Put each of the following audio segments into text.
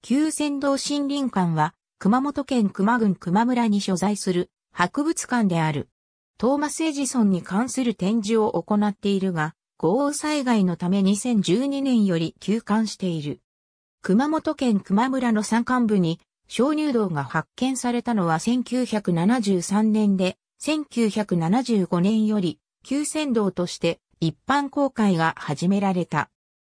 旧仙道森林館は、熊本県熊郡熊村に所在する博物館である。トーマス・エジソンに関する展示を行っているが、豪雨災害のため2012年より休館している。熊本県熊村の山間部に小乳洞が発見されたのは1973年で、1975年より旧仙道として一般公開が始められた。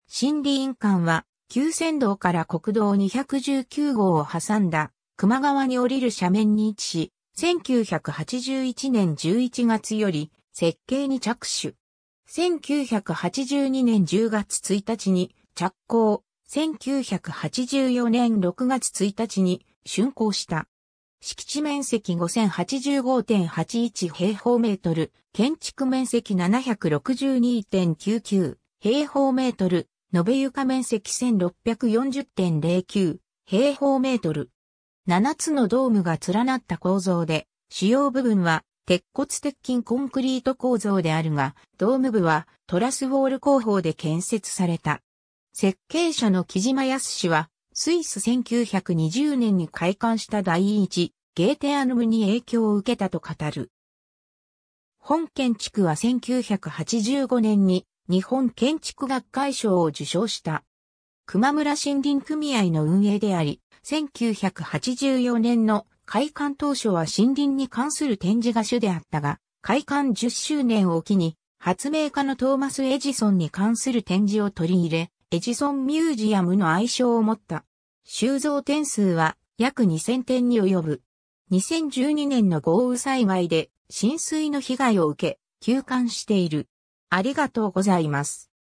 森林館は旧仙道から国道219号を挟んだ、熊川に降りる斜面に位置し、1981年11月より設計に着手。1982年10月1日に着工、1984年6月1日に竣工した。敷地面積5085.81平方メートル、建築面積762.99平方メートル、延べ床面積1640.09平方メートル。7つのドームが連なった構造で、主要部分は鉄骨鉄筋コンクリート構造であるが、ドーム部はトラスウォール工法で建設された。設計者の木島康氏は、スイス1920年に開館した第一ゲーテアヌムに影響を受けたと語る。本建築は1985年に日本建築学会賞を受賞した。熊村森林組合の運営であり、1984年の開館当初は森林に関する展示が主であったが、開館10周年を機に、発明家のトーマス・エジソンに関する展示を取り入れ、エジソンミュージアムの愛称を持った。収蔵点数は約2000点に及ぶ。2012年の豪雨災害で浸水の被害を受け、休館している。ありがとうございます。